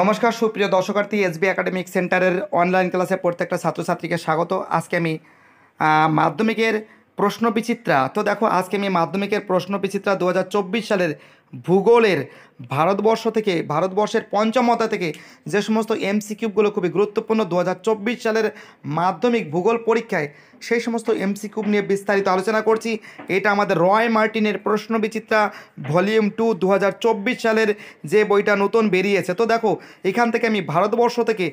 নমস্কার সুপ্রিয় দর্শকার্থী এসবি একাডেমিক সেন্টারের অনলাইন ক্লাসে প্রত্যেকটা ছাত্রছাত্রীকে স্বাগত আজকে আমি মাধ্যমিকের প্রশ্ন বিচিত্রা তো দেখো আজকে আমি মাধ্যমিকের প্রশ্ন বিচিত্রা দু সালের ভূগোলের ভারতবর্ষ থেকে ভারতবর্ষের পঞ্চমতা থেকে যে সমস্ত কিউবগুলো খুবই গুরুত্বপূর্ণ দু সালের মাধ্যমিক ভূগোল পরীক্ষায় সেই সমস্ত কিউব নিয়ে বিস্তারিত আলোচনা করছি এটা আমাদের রয় মার্টিনের প্রশ্ন বিচিত্রা ভলিউম টু দু সালের যে বইটা নতুন বেরিয়েছে তো দেখো এখান থেকে আমি ভারতবর্ষ থেকে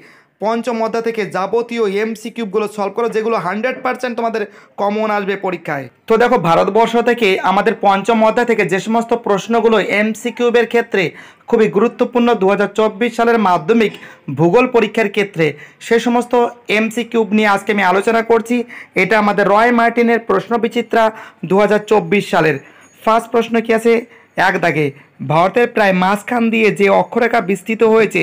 পঞ্চম অধ্যায় থেকে যাবতীয় এমসি কিউবগুলো সলভ করো যেগুলো হান্ড্রেড পার্সেন্ট তোমাদের কমন আসবে পরীক্ষায় তো দেখো ভারতবর্ষ থেকে আমাদের পঞ্চম অধ্যায় থেকে যে সমস্ত প্রশ্নগুলো এমসিকিউবের ক্ষেত্রে খুবই গুরুত্বপূর্ণ দু সালের মাধ্যমিক ভূগোল পরীক্ষার ক্ষেত্রে সে সমস্ত এমসিকিউব নিয়ে আজকে আমি আলোচনা করছি এটা আমাদের রয় মার্টিনের প্রশ্ন বিচিত্রা দু সালের ফার্স্ট প্রশ্ন কি আছে এক দাগে ভারতের প্রায় মাঝখান দিয়ে যে অক্ষরেখা বিস্তৃত হয়েছে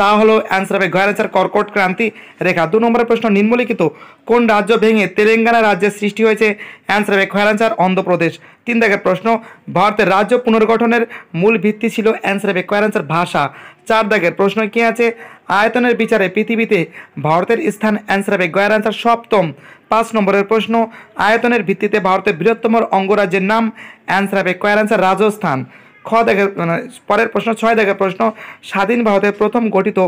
তা হলো অ্যান্সার হবে গয়ের অ্যান্সার কর্কট ক্রান্তি রেখা দু নম্বরের প্রশ্ন নিম্নলিখিত কোন রাজ্য ভেঙে তেলেঙ্গানা রাজ্যের সৃষ্টি হয়েছে অ্যান্সার হবে খয়ের অ্যান্সার অন্ধ্রপ্রদেশ তিন দাগের প্রশ্ন ভারতের রাজ্য পুনর্গঠনের মূল ভিত্তি ছিল অ্যান্সার হবে কয়ের অ্যান্সার ভাষা চার দাগের প্রশ্ন কী আছে আয়তনের বিচারে পৃথিবীতে ভারতের স্থান অ্যান্সার হবে গয়ের অ্যান্সার সপ্তম পাঁচ নম্বরের প্রশ্ন আয়তনের ভিত্তিতে ভারতের বৃহত্তম অঙ্গরাজ্যের নাম অ্যান্সার হবে কয়ের অ্যান্সার রাজস্থান খ দেখে মানে পরের প্রশ্ন ছয় দেখে প্রশ্ন স্বাধীন ভারতের প্রথম গঠিত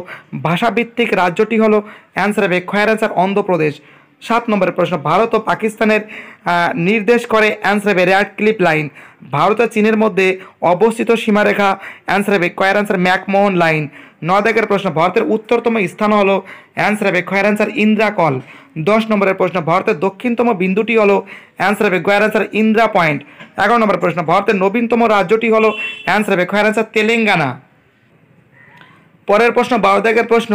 ভাষাভিত্তিক রাজ্যটি হলো অ্যান্সার হবে খয়ের অ্যান্সার অন্ধ্রপ্রদেশ সাত নম্বরের প্রশ্ন ভারত ও পাকিস্তানের নির্দেশ করে অ্যান্সার হবে রেড ক্লিপ লাইন ভারত আর চীনের মধ্যে অবস্থিত সীমারেখা অ্যান্সার হবে কয়ের অ্যান্সার ম্যাকমোহন লাইন নয়দাগের প্রশ্ন ভারতের উত্তরতম স্থান হলো অ্যান্সার হবে খয়ের অ্যান্সার ইন্দ্রা কল দশ নম্বরের প্রশ্ন ভারতের দক্ষিণতম বিন্দুটি হলো অ্যান্সার হবে গয়ের অ্যান্সার ইন্দ্রা পয়েন্ট এগারো নম্বরের প্রশ্ন ভারতের নবীনতম রাজ্যটি হলো অ্যান্সার হবে খয়ের অ্যান্সার তেলেঙ্গানা পরের প্রশ্ন বারো দাগের প্রশ্ন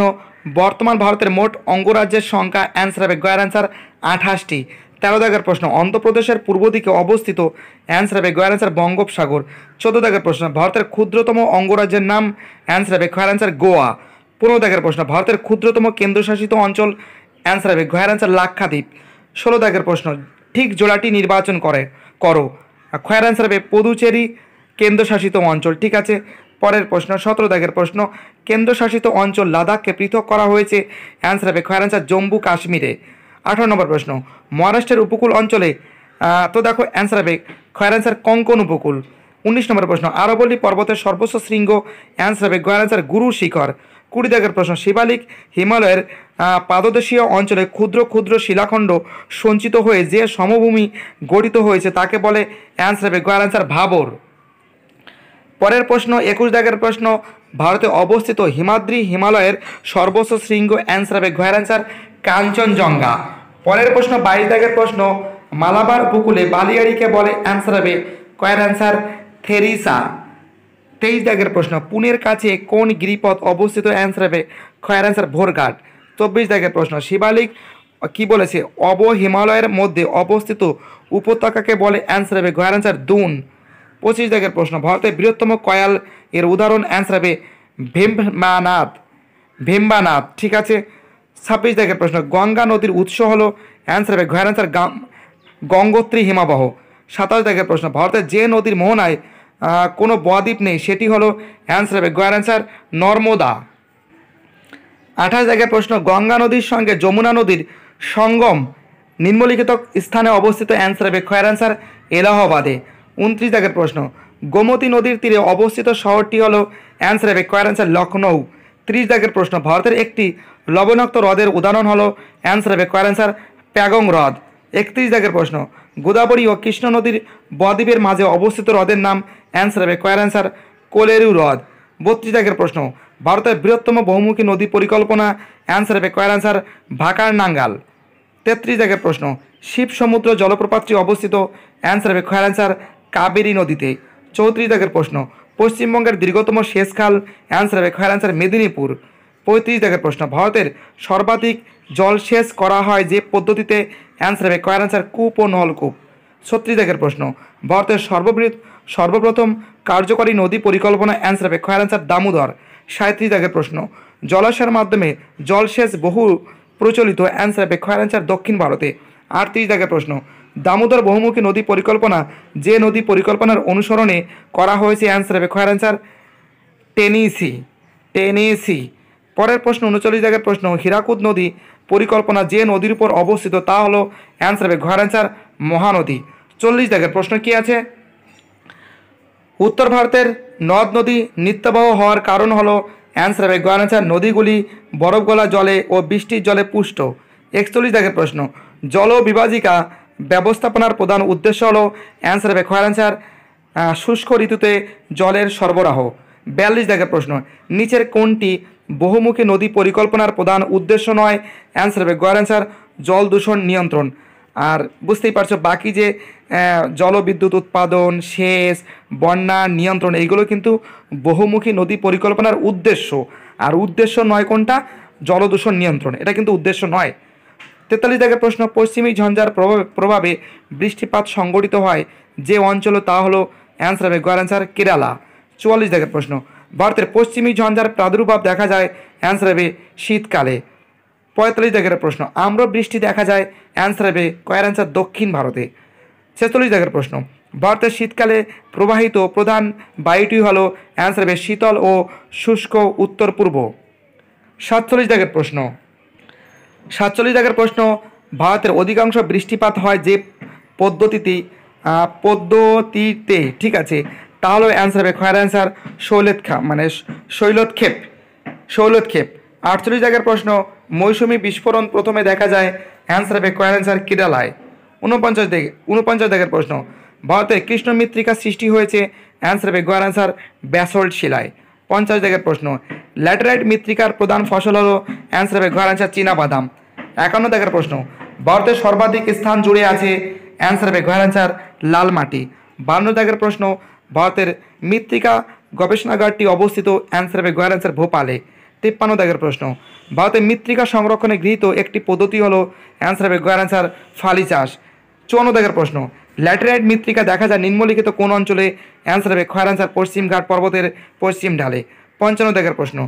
বর্তমান ভারতের মোট অঙ্গরাজ্যের সংখ্যা অ্যান্সার হবে গয়ের অ্যান্সার আঠাশটি তেরো দাগের প্রশ্ন অন্ধ্রপ্রদেশের পূর্ব দিকে অবস্থিত অ্যান্সার হবে গয়ার অ্যান্সার বঙ্গোপসাগর চোদ্দ দাগের প্রশ্ন ভারতের ক্ষুদ্রতম অঙ্গরাজ্যের নাম অ্যান্সার হবে খয়ার অ্যান্সার গোয়া পনেরো দাগের প্রশ্ন ভারতের ক্ষুদ্রতম কেন্দ্রশাসিত অঞ্চল অ্যান্সার হবে ঘয়ের অ্যান্সার লাক্ষাদ্বীপ ষোলো দাগের প্রশ্ন ঠিক জোড়াটি নির্বাচন করে করো খয়ার অ্যান্সার হবে পদুচেরি কেন্দ্রশাসিত অঞ্চল ঠিক আছে পরের প্রশ্ন সতেরো দাগের প্রশ্ন কেন্দ্রশাসিত অঞ্চল লাদাখকে পৃথক করা হয়েছে অ্যান্সার হবে খয়ার অ্যান্সার জম্মু কাশ্মীরে আঠারো নম্বর প্রশ্ন মহারাষ্ট্রের উপকূল অঞ্চলে তো দেখো অ্যান্সার হবে খয়ার অ্যান্সার কঙ্কন উপকূল উনিশ নম্বর প্রশ্ন আরবলি পর্বতের সর্বোচ্চ শৃঙ্গ অ্যান্সার হবে গয়ার অ্যান্সার গুরু শিখর কুড়ি দাগের প্রশ্ন শিবালিক হিমালয়ের পাদদেশীয় অঞ্চলে ক্ষুদ্র ক্ষুদ্র শিলাখণ্ড সঞ্চিত হয়ে যে সমভূমি গঠিত হয়েছে তাকে বলে অ্যান্সার হবে গয়ার অ্যান্সার ভাবর পরের প্রশ্ন একুশ দাগের প্রশ্ন ভারতে অবস্থিত হিমাদ্রি হিমালয়ের সর্বোচ্চ শৃঙ্গ অ্যান্সার হবে গয়ার অ্যান্সার কাঞ্চনজঙ্ঘা পরের প্রশ্ন বাইশ দাগের প্রশ্ন মালাবার উপকূলে বালিয়াড়িকে বলে অ্যান্সার হবে কয়ের অ্যান্সার থেরিসা তেইশ দাগের প্রশ্ন পুনের কাছে কোন গিরিপথ অবস্থিত অ্যান্সার হবে কয়ের অ্যান্সার ভোরঘাট চব্বিশ দাগের প্রশ্ন শিবালিক কি বলেছে অব হিমালয়ের মধ্যে অবস্থিত উপত্যকাকে বলে অ্যান্সার হবে কয়ের অ্যান্সার দুন পঁচিশ দাগের প্রশ্ন ভারতের বৃহত্তম কয়াল এর উদাহরণ অ্যান্সার হবে ভেম্বানাথ ভেম্বানাথ ঠিক আছে ছাব্বিশ দেখের প্রশ্ন গঙ্গা নদীর উৎস হলো অ্যান্সার হবে ঘয়ের অ্যান্সার গঙ্গোত্রী হিমাবহ সাতাশ দেখের প্রশ্ন ভারতের যে নদীর মোহনায় কোনো বদ্বীপ নেই সেটি হলো অ্যান্সার হবে গয়ের অ্যান্সার নর্মদা আঠাশ দেখের প্রশ্ন গঙ্গা নদীর সঙ্গে যমুনা নদীর সঙ্গম নিম্নলিখিত স্থানে অবস্থিত অ্যান্সার হবে খয়ের অ্যান্সার এলাহাবাদে উনত্রিশ দাগের প্রশ্ন গোমতী নদীর তীরে অবস্থিত শহরটি হলো অ্যান্সার হবে খয়ের অ্যান্সার লখনৌ ত্রিশ দাগের প্রশ্ন ভারতের একটি লবণাক্ত হ্রদের উদাহরণ হলো অ্যান্সার হবে কয়ার অ্যান্সার প্যাগং হ্রদ একত্রিশ দাগের প্রশ্ন গোদাবরী ও কৃষ্ণ নদীর বদ্বীপের মাঝে অবস্থিত হ্রদের নাম অ্যান্সার হবে কয়ার অ্যান্সার কোলেরু হ্রদ বত্রিশ দাগের প্রশ্ন ভারতের বৃহত্তম বহুমুখী নদী পরিকল্পনা অ্যান্সার হবে কয়ার অ্যান্সার ভাকার নাঙ্গাল তেত্রিশ দাগের প্রশ্ন শিব সমুদ্র জলপ্রপাতটি অবস্থিত অ্যান্সার হবে খয়ার অ্যান্সার কাবেরী নদীতে চৌত্রিশ দাগের প্রশ্ন পশ্চিমবঙ্গের দীর্ঘতম শেষ খাল অ্যান্সার হবে খয়ার অ্যান্সার মেদিনীপুর পঁয়ত্রিশ দাগের প্রশ্ন ভারতের সর্বাধিক জলসেচ করা হয় যে পদ্ধতিতে অ্যান্সার হবে কয়ের অ্যান্সার কূপ ও নলকূপ ছত্রিশ দাগের প্রশ্ন ভারতের সর্ববৃহৎ সর্বপ্রথম কার্যকরী নদী পরিকল্পনা অ্যান্সার হবে কয়ের অ্যান্সার দামোদর সাঁত্রিশ দাগের প্রশ্ন জলাশয়ের মাধ্যমে জলসেচ বহু প্রচলিত অ্যান্সার হবে কয়ের অ্যান্সার দক্ষিণ ভারতে আটত্রিশ দাগের প্রশ্ন দামোদর বহুমুখী নদী পরিকল্পনা যে নদী পরিকল্পনার অনুসরণে করা হয়েছে অ্যান্সার হবে কয়ের অ্যান্সার টেনিসি টেনেসি পরের প্রশ্ন উনচল্লিশ দাগের প্রশ্ন হীরাকুদ নদী পরিকল্পনা যে নদীর উপর অবস্থিত তা হলো অ্যান্সার হবে ঘর অ্যান্সার মহানদী চল্লিশ জায়গার প্রশ্ন কি আছে উত্তর ভারতের নদ নদী নিত্যবাহ হওয়ার কারণ হলো অ্যান্সার হবে ঘর অ্যান্সার নদীগুলি গলা জলে ও বৃষ্টির জলে পুষ্ট একচল্লিশ জায়গার প্রশ্ন জল বিভাজিকা ব্যবস্থাপনার প্রধান উদ্দেশ্য হলো অ্যান্সার হবে ঘর অ্যান্সার শুষ্ক ঋতুতে জলের সরবরাহ বিয়াল্লিশ দাগের প্রশ্ন নিচের কোনটি বহুমুখী নদী পরিকল্পনার প্রধান উদ্দেশ্য নয় অ্যান্সার হবে গয়ের অ্যান্সার জল দূষণ নিয়ন্ত্রণ আর বুঝতেই পারছো বাকি যে জলবিদ্যুৎ উৎপাদন সেচ বন্যা নিয়ন্ত্রণ এইগুলো কিন্তু বহুমুখী নদী পরিকল্পনার উদ্দেশ্য আর উদ্দেশ্য নয় কোনটা জলদূষণ নিয়ন্ত্রণ এটা কিন্তু উদ্দেশ্য নয় তেতাল্লিশ দাগের প্রশ্ন পশ্চিমী ঝঞ্ঝার প্রভাবে প্রভাবে বৃষ্টিপাত সংগঠিত হয় যে অঞ্চল তা হলো অ্যান্সার হবে গোয়ার অ্যান্সার কেরালা চুয়াল্লিশ দাগের প্রশ্ন ভারতের পশ্চিমী ঝঞ্ঝার প্রাদুর্ভাব দেখা যায় অ্যান্সার হবে শীতকালে পঁয়তাল্লিশ জায়গার প্রশ্ন আম্র বৃষ্টি দেখা যায় অ্যান্সার হবে কয়ের অ্যান্সার দক্ষিণ ভারতে ছেচল্লিশ জায়গার প্রশ্ন ভারতের শীতকালে প্রবাহিত প্রধান বায়ুটি হল অ্যান্সার হবে শীতল ও শুষ্ক উত্তর পূর্ব সাতচল্লিশ জায়গার প্রশ্ন সাতচল্লিশ জায়গার প্রশ্ন ভারতের অধিকাংশ বৃষ্টিপাত হয় যে পদ্ধতিতে পদ্ধতিতে ঠিক আছে তাহলে অ্যান্সার হবে খয়ের অ্যান্সার শৈলত খা মানে শৈলত ক্ষেপ শৈলত ক্ষেপ আটচল্লিশ জায়গার প্রশ্ন মৌসুমি বিস্ফোরণ প্রথমে দেখা যায় অ্যান্সার হবে খয়ের অ্যান্সার কিডালায় উনপঞ্চাশ দেখে উনপঞ্চাশ জায়গার প্রশ্ন ভারতে কৃষ্ণ মৃত্তিকা সৃষ্টি হয়েছে অ্যান্সার হবে গোয়ার অ্যান্সার ব্যাসল্ট শিলায় পঞ্চাশ জায়গার প্রশ্ন ল্যাটেরাইট মৃত্তিকার প্রধান ফসল হলো অ্যান্সার হবে গোয়ার অ্যান্সার বাদাম একান্ন জায়গার প্রশ্ন ভারতের সর্বাধিক স্থান জুড়ে আছে অ্যান্সার হবে গোয়ার অ্যান্সার লাল মাটি বান্ন জায়গার প্রশ্ন ভারতের মৃত্তিকা গবেষণাগারটি অবস্থিত অ্যান্সার হবে গয়ার অ্যান্সার ভোপালে তিপ্পান্ন দাগের প্রশ্ন ভারতের মৃত্তিকা সংরক্ষণে গৃহীত একটি পদ্ধতি হলো অ্যান্সার হবে গয়ার অ্যান্সার ফালি চাষ চুয়ান্ন দাগের প্রশ্ন ল্যাটেরাইট মৃত্তিকা দেখা যায় নিম্নলিখিত কোন অঞ্চলে অ্যান্সার হবে খয়ার অ্যান্সার পশ্চিমঘাট পর্বতের পশ্চিম ঢালে পঞ্চান্ন দাগের প্রশ্ন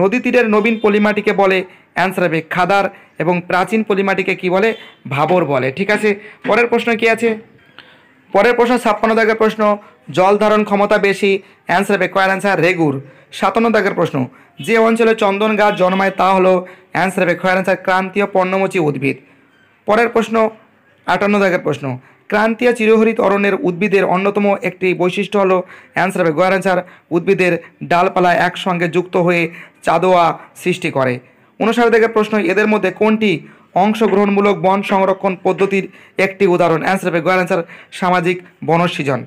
নদী তীরের নবীন পলিমাটিকে বলে অ্যান্সার হবে খাদার এবং প্রাচীন পলিমাটিকে কি বলে ভাবর বলে ঠিক আছে পরের প্রশ্ন কি আছে পরের প্রশ্ন ছাপ্পান্ন দাগের প্রশ্ন জল ধারণ ক্ষমতা বেশি অ্যান্সার হবে কয়ের অ্যান্সার রেগুর সাতান্ন দাগের প্রশ্ন যে অঞ্চলে চন্দন গাছ জন্মায় তা হলো অ্যান্সার হবে কয়ের অ্যান্সার ক্রান্তীয় পর্ণমোচী উদ্ভিদ পরের প্রশ্ন আটান্ন দাগের প্রশ্ন ক্রান্তীয় চিরহরিত অরণ্যের উদ্ভিদের অন্যতম একটি বৈশিষ্ট্য হলো অ্যান্সার হবে গোয়ার অ্যান্সার উদ্ভিদের ডালপালা একসঙ্গে যুক্ত হয়ে চাদোয়া সৃষ্টি করে অনুসারে দাগের প্রশ্ন এদের মধ্যে কোনটি অংশগ্রহণমূলক বন সংরক্ষণ পদ্ধতির একটি উদাহরণ অ্যান্সার হবে গোয়ার অ্যান্সার সামাজিক বনসৃজন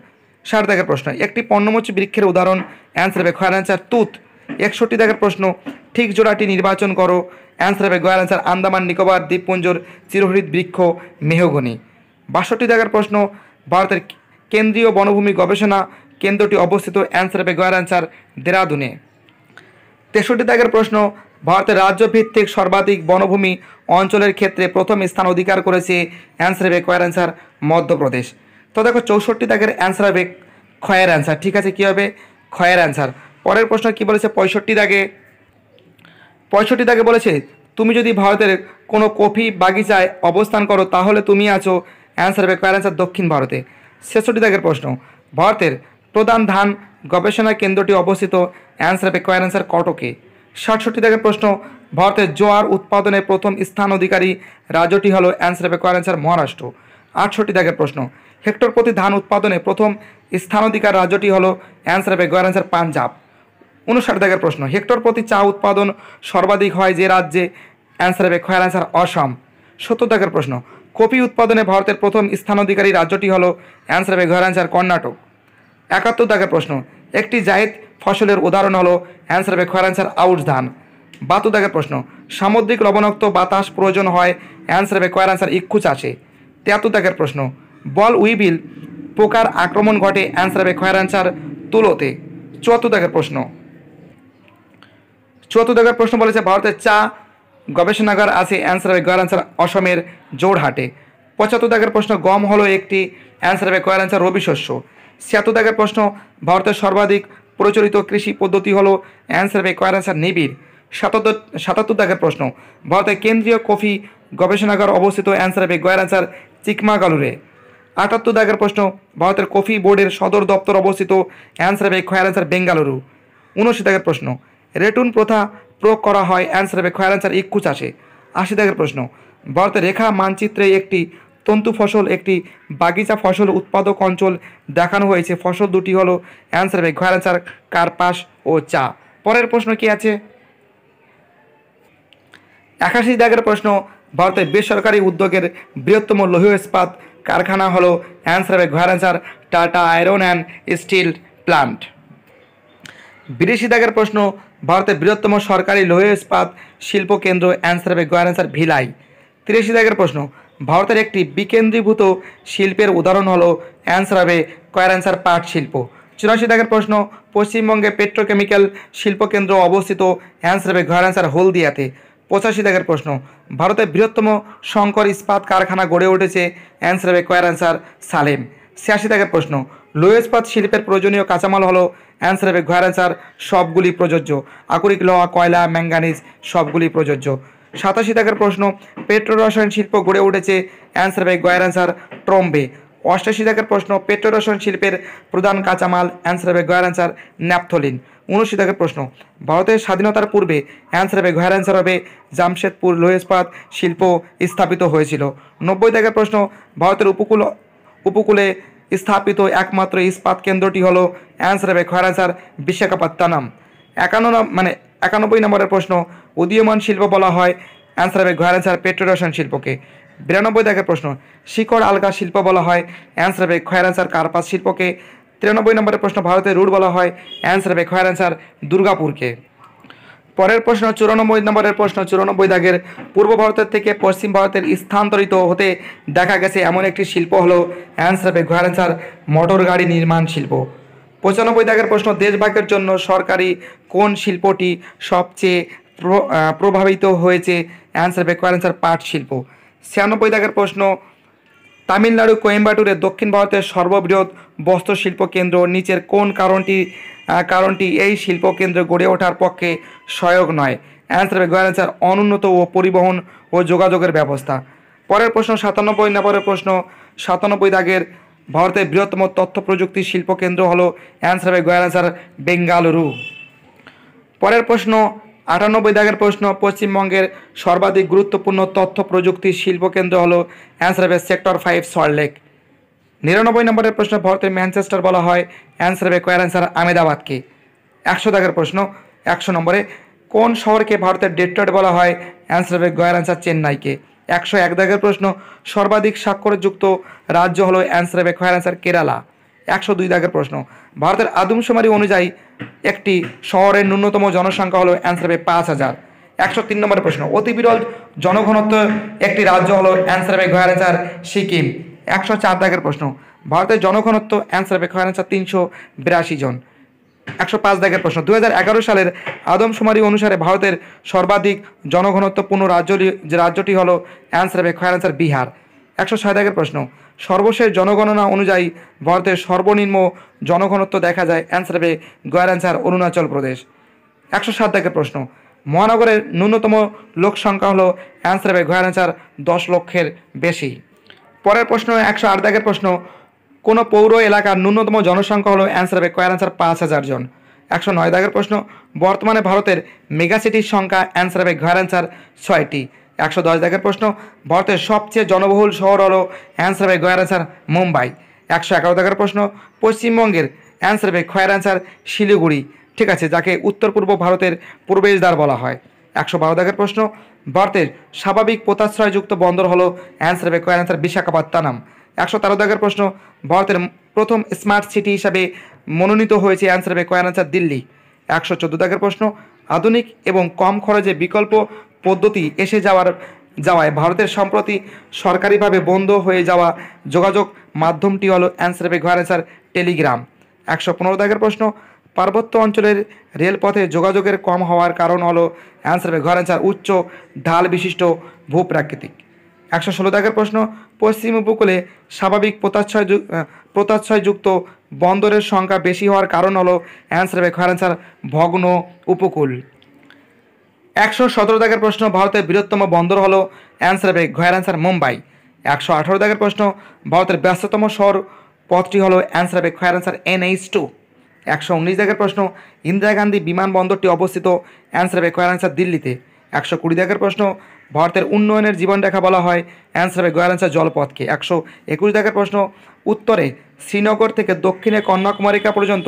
ষাট দাগের প্রশ্ন একটি পণ্যমোচী বৃক্ষের উদাহরণ অ্যান্সার হবে খয়াল অ্যান্সার তুত একষট্টি দাগের প্রশ্ন ঠিক জোড়াটি নির্বাচন করো অ্যান্সার হবে গোয়ার অ্যান্সার আন্দামান নিকোবর দ্বীপপুঞ্জর চিরহরিত বৃক্ষ মেহগনি বাষট্টি দাগের প্রশ্ন ভারতের কেন্দ্রীয় বনভূমি গবেষণা কেন্দ্রটি অবস্থিত অ্যান্সার হবে গোয়ার অ্যান্সার দেরাদুনে তেষট্টি দাগের প্রশ্ন ভারতের রাজ্যভিত্তিক সর্বাধিক বনভূমি অঞ্চলের ক্ষেত্রে প্রথম স্থান অধিকার করেছে অ্যান্সার হবে কয়ের অ্যান্সার মধ্যপ্রদেশ তো দেখো চৌষট্টি দাগের অ্যান্সার হবে ক্ষয়ের অ্যান্সার ঠিক আছে কী হবে ক্ষয়ের অ্যান্সার পরের প্রশ্ন কি বলেছে পঁয়ষট্টি দাগে পঁয়ষট্টি দাগে বলেছে তুমি যদি ভারতের কোনো কফি বাগিচায় অবস্থান করো তাহলে তুমি আছো অ্যান্সার হবে কয়ের অ্যান্সার দক্ষিণ ভারতে ছেষট্টি দাগের প্রশ্ন ভারতের প্রধান ধান গবেষণা কেন্দ্রটি অবস্থিত অ্যান্সার হবে কয়ের অ্যান্সার কটকে ষাটষট্টি থেকে প্রশ্ন ভারতের জোয়ার উৎপাদনে প্রথম স্থান অধিকারী রাজ্যটি হলো অ্যান্সার হবে কয়ের অ্যান্সার মহারাষ্ট্র আটষট্টি থেকে প্রশ্ন হেক্টর প্রতি ধান উৎপাদনে প্রথম স্থান অধিকার রাজ্যটি হলো অ্যান্সার হবে গয়ের অ্যান্সার পাঞ্জাব উনষাট থেকে প্রশ্ন হেক্টর প্রতি চা উৎপাদন সর্বাধিক হয় যে রাজ্যে অ্যান্সার হবে খয়ের অ্যান্সার অসম সত্তর দাগের প্রশ্ন কপি উৎপাদনে ভারতের প্রথম স্থানাধিকারী রাজ্যটি হলো অ্যান্সার হবে ঘর অ্যান্সার কর্ণাটক একাত্তর দাগের প্রশ্ন একটি জায়েদ ফসলের উদাহরণ হলো অ্যান্সার হবে খয়ের অ্যান্সার আউট ধান বাতু দাগের প্রশ্ন সামুদ্রিক লবণাক্ত বাতাস প্রয়োজন হয় অ্যান্সার হবে কয়ের অ্যান্সার ইক্ষু চাষে তেয়াত্তর দাগের প্রশ্ন বল উইবিল পোকার আক্রমণ ঘটে অ্যান্সার হবে খয়ের অ্যান্সার তুলোতে চতু দাগের প্রশ্ন চতু দাগের প্রশ্ন বলেছে ভারতের চা গবেষণাগার আছে অ্যান্সার হবে গয়ের অ্যান্সার অসমের জোড়হাটে পঁচাত্তর দাগের প্রশ্ন গম হলো একটি অ্যান্সার হবে কয়ের অ্যান্সার রবি শস্য ছিয়াত্তর দাগের প্রশ্ন ভারতের সর্বাধিক প্রচলিত কৃষি পদ্ধতি হল অ্যান্সার হবে কয়ার অ্যান্সার নিবিড় সাতাত্তর সাতাত্তর দাগের প্রশ্ন ভারতের কেন্দ্রীয় কফি গবেষণাগার অবস্থিত অ্যান্সার হবে কয়ের অ্যান্সার চিকমাগালুরে আটাত্তর দাগের প্রশ্ন ভারতের কফি বোর্ডের সদর দপ্তর অবস্থিত অ্যান্সার হবে কয়ের অ্যান্সার বেঙ্গালুরু উনআশি দাগের প্রশ্ন রেটুন প্রথা প্রয়োগ করা হয় অ্যান্সার হবে কয়ের অ্যান্সার ইক্ষু চাষে আশি দাগের প্রশ্ন ভারতের রেখা মানচিত্রে একটি তন্তু ফসল একটি বাগিচা ফসল উৎপাদক অঞ্চল দেখানো হয়েছে ফসল দুটি হলো অ্যান্সার হবে ঘর অ্যান্সার কার্পাস ও চা পরের প্রশ্ন কি আছে একাশি দাগের প্রশ্ন ভারতের বেসরকারি উদ্যোগের বৃহত্তম লৌহ ইস্পাত কারখানা হলো অ্যান্সার হবে ঘর answer Tata iron and steel plant বিদেশি দাগের প্রশ্ন ভারতের বৃহত্তম সরকারি লৌহ ইস্পাত শিল্প কেন্দ্র অ্যান্সার হবে গোয়ার অ্যান্সার ভিলাই তিরিশি দাগের প্রশ্ন ভারতের একটি বিকেন্দ্রীভূত শিল্পের উদাহরণ হলো অ্যান্সার হবে কয়ার অ্যান্সার পাট শিল্প চুরাশি দাগের প্রশ্ন পশ্চিমবঙ্গে পেট্রোকেমিক্যাল শিল্পকেন্দ্র অবস্থিত অ্যান্সার হবে ঘয়ার অ্যান্সার হলদিয়াতে পঁচাশি দাগের প্রশ্ন ভারতের বৃহত্তম শঙ্কর ইস্পাত কারখানা গড়ে উঠেছে অ্যান্সার হবে কয়ার অ্যান্সার সালেম ছিয়াশি দাগের প্রশ্ন লোহ ইস্পাত শিল্পের প্রয়োজনীয় কাঁচামাল হলো অ্যান্সার হবে ঘয়ার অ্যান্সার সবগুলি প্রযোজ্য আকরিক লোহা কয়লা ম্যাঙ্গানিজ সবগুলি প্রযোজ্য সাতাশি টাকার প্রশ্ন পেট্রো রসায়ন শিল্প গড়ে উঠেছে অ্যান্সার হবে গয়ের অ্যান্সার ট্রম্বে অষ্টাশি টাকার প্রশ্ন পেট্রো রসায়ন শিল্পের প্রধান কাঁচামাল অ্যান্সার হবে গয়ের অ্যান্সার ন্যাপথলিন উনআশি টাকার প্রশ্ন ভারতের স্বাধীনতার পূর্বে অ্যান্সার হবে ঘয়ের অ্যান্সার হবে জামশেদপুর লোহেসপাত শিল্প স্থাপিত হয়েছিল নব্বই টাকার প্রশ্ন ভারতের উপকূল উপকূলে স্থাপিত একমাত্র ইস্পাত কেন্দ্রটি হল অ্যান্সার হবে খয়ার অ্যান্সার বিশাখাপত্তনম একান্ন মানে একানব্বই নম্বরের প্রশ্ন উদীয়মান শিল্প বলা হয় অ্যান্সার হবে ঘয়ের অ্যান্সার পেট্রোরসায়ন শিল্পকে বিরানব্বই দেখের প্রশ্ন শিকড় আলগা শিল্প বলা হয় অ্যান্সার হবে খয়ের অ্যান্সার কার্পাস শিল্পকে তিরানব্বই নম্বরের প্রশ্ন ভারতের রুট বলা হয় অ্যান্সার হবে খয়ের অ্যান্সার দুর্গাপুরকে পরের প্রশ্ন চুরানব্বই নম্বরের প্রশ্ন চুরানব্বই দাগের পূর্ব ভারতের থেকে পশ্চিম ভারতের স্থানান্তরিত হতে দেখা গেছে এমন একটি শিল্প হলো অ্যান্সার হবে ঘয়ের অ্যান্সার মোটর গাড়ি নির্মাণ শিল্প পঁচানব্বই দাগের প্রশ্ন দেশভাগের জন্য সরকারি কোন শিল্পটি সবচেয়ে প্রভাবিত হয়েছে অ্যান্সার ব্যাক অ্যান্সার পাট শিল্প ছিয়ানব্বই দাগের প্রশ্ন তামিলনাড়ু কোয়েম্বাটুরে দক্ষিণ ভারতের সর্ববৃহৎ বস্ত্রশিল্প কেন্দ্র নিচের কোন কারণটি কারণটি এই শিল্প কেন্দ্র গড়ে ওঠার পক্ষে সহায়ক নয় অ্যান্সার হবে অ্যান্সার অনুন্নত ও পরিবহন ও যোগাযোগের ব্যবস্থা পরের প্রশ্ন সাতানব্বই নম্বরের প্রশ্ন সাতানব্বই দাগের ভারতের বৃহত্তম তথ্য প্রযুক্তি শিল্পকেন্দ্র হল অ্যান্সার হবে গোয়াল অ্যান্সার বেঙ্গালুরু পরের প্রশ্ন আটানব্বই দাগের প্রশ্ন পশ্চিমবঙ্গের সর্বাধিক গুরুত্বপূর্ণ তথ্য প্রযুক্তি শিল্পকেন্দ্র হল অ্যান্সার হবে সেক্টর ফাইভ সল্টলেক নিরানব্বই নম্বরের প্রশ্ন ভারতের ম্যানচেস্টার বলা হয় অ্যান্সার হবে কোয়ার অ্যান্সার আমেদাবাদকে একশো দাগের প্রশ্ন একশো নম্বরে কোন শহরকে ভারতের ডেট্রয়েড বলা হয় অ্যান্সার হবে গয়ার অ্যান্সার চেন্নাইকে একশো এক দাগের প্রশ্ন সর্বাধিক স্বাক্ষরযুক্ত রাজ্য হলো অ্যান্সার হবে খয়ের অ্যান্সার কেরালা একশো দুই দাগের প্রশ্ন ভারতের আদমশুমারি অনুযায়ী একটি শহরের ন্যূনতম জনসংখ্যা হলো অ্যান্সার হবে পাঁচ হাজার একশো তিন নম্বরের প্রশ্ন অতি বিরল জনঘনত্ব একটি রাজ্য হলো অ্যান্সার হবে খয়ের অ্যান্সার সিকিম একশো চার দাগের প্রশ্ন ভারতের জনঘনত্ব অ্যান্সার হবে খয়ের অ্যান্সার তিনশো বিরাশি জন একশো পাঁচ দাগের প্রশ্ন দু সালের আদমশুমারি অনুসারে ভারতের সর্বাধিক জনঘনত্বপূর্ণ রাজ্য যে রাজ্যটি হলো অ্যান্সার হবে খয়ের অ্যান্সার বিহার একশো ছয় দাগের প্রশ্ন সর্বশেষ জনগণনা অনুযায়ী ভারতের সর্বনিম্ন জনঘনত্ব দেখা যায় অ্যান্সার হবে গয়ার অ্যান্সার অরুণাচল প্রদেশ একশো সাত দাগের প্রশ্ন মহানগরের ন্যূনতম লোক সংখ্যা হলো অ্যান্সার হবে গয়ার অ্যান্সার দশ লক্ষের বেশি পরের প্রশ্ন একশো আট দাগের প্রশ্ন কোনো পৌর এলাকার ন্যূনতম জনসংখ্যা হলো অ্যান্সার হবে কয়ের অ্যান্সার পাঁচ হাজার জন একশো নয় দাগের প্রশ্ন বর্তমানে ভারতের মেগাসিটির সংখ্যা অ্যান্সার হবে ঘয়ের অ্যান্সার ছয়টি একশো দশ দাগের প্রশ্ন ভারতের সবচেয়ে জনবহুল শহর হলো অ্যান্সার হবে গয়ার অ্যান্সার মুম্বাই একশো এগারো দাগের প্রশ্ন পশ্চিমবঙ্গের অ্যান্সার হবে খয়ের অ্যান্সার শিলিগুড়ি ঠিক আছে যাকে উত্তর পূর্ব ভারতের প্রবেশদ্বার বলা হয় একশো বারো দাগের প্রশ্ন ভারতের স্বাভাবিক পোতাশ্রয়যুক্ত বন্দর হলো অ্যান্সার হবে কয়ের অ্যান্সার বিশাখাপত্তনম একশো তেরো দাগের প্রশ্ন ভারতের প্রথম স্মার্ট সিটি হিসাবে মনোনীত হয়েছে অ্যান্সার হবে কয়েন আনসার দিল্লি একশো চোদ্দো দাগের প্রশ্ন আধুনিক এবং কম খরচে বিকল্প পদ্ধতি এসে যাওয়ার যাওয়ায় ভারতের সম্প্রতি সরকারিভাবে বন্ধ হয়ে যাওয়া যোগাযোগ মাধ্যমটি হলো অ্যান্সার হবে ঘর আনসার টেলিগ্রাম একশো পনেরো দাগের প্রশ্ন পার্বত্য অঞ্চলের রেলপথে যোগাযোগের কম হওয়ার কারণ হলো অ্যান্সার হবে ঘর আনসার উচ্চ ঢাল বিশিষ্ট ভূপ্রাকৃতিক একশো ষোলো দাগের প্রশ্ন পশ্চিম উপকূলে স্বাভাবিক প্রতাচ্ছয় প্রতাচ্ছয়যুক্ত বন্দরের সংখ্যা বেশি হওয়ার কারণ হলো অ্যান্সার হবে খয়ার অ্যান্সার ভগ্ন উপকূল একশো সতেরো দাগের প্রশ্ন ভারতের বৃহত্তম বন্দর হলো অ্যান্সার হবে ঘয়ের অ্যান্সার মুম্বাই একশো আঠারো দাগের প্রশ্ন ভারতের ব্যস্ততম শহর পথটি হলো অ্যান্সার হবে খয়ের অ্যান্সার এইচ টু একশো উনিশ দাগের প্রশ্ন ইন্দিরা গান্ধী বিমানবন্দরটি অবস্থিত অ্যান্সার হবে খয়ের অ্যান্সার দিল্লিতে একশো কুড়ি দাগের প্রশ্ন ভারতের উন্নয়নের জীবনরেখা বলা হয় অ্যান্সার হবে অ্যান্সার জলপথকে একশো একুশ দাগের প্রশ্ন উত্তরে শ্রীনগর থেকে দক্ষিণে কন্যাকুমারিকা পর্যন্ত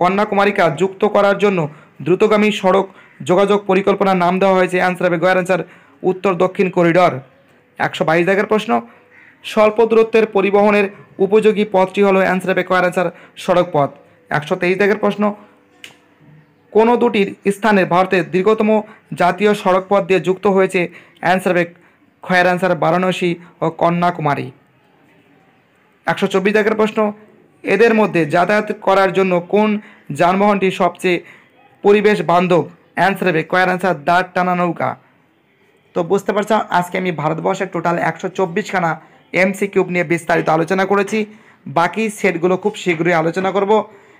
কন্যাকুমারিকা যুক্ত করার জন্য দ্রুতগামী সড়ক যোগাযোগ পরিকল্পনার নাম দেওয়া হয়েছে অ্যান্সার হবে গয়ার অ্যান্সার উত্তর দক্ষিণ করিডর একশো বাইশ দাগের প্রশ্ন স্বল্প দূরত্বের পরিবহনের উপযোগী পথটি হলো অ্যান্সার হবে কয়ার অ্যান্সার সড়ক পথ একশো তেইশ দাগের প্রশ্ন কোনো দুটির স্থানে ভারতের দীর্ঘতম জাতীয় সড়ক পথ দিয়ে যুক্ত হয়েছে অ্যান্সার ব্যাক খয়ের অ্যান্সার বারাণসী ও কন্যাকুমারী একশো চব্বিশ দাগের প্রশ্ন এদের মধ্যে যাতায়াত করার জন্য কোন যানবাহনটি সবচেয়ে পরিবেশ বান্ধব অ্যান্সার হবে কয়ের অ্যান্সার দাঁড় টানা নৌকা তো বুঝতে পারছো আজকে আমি ভারতবর্ষের টোটাল একশো চব্বিশখানা এমসি কিউব নিয়ে বিস্তারিত আলোচনা করেছি বাকি সেটগুলো খুব শীঘ্রই আলোচনা করব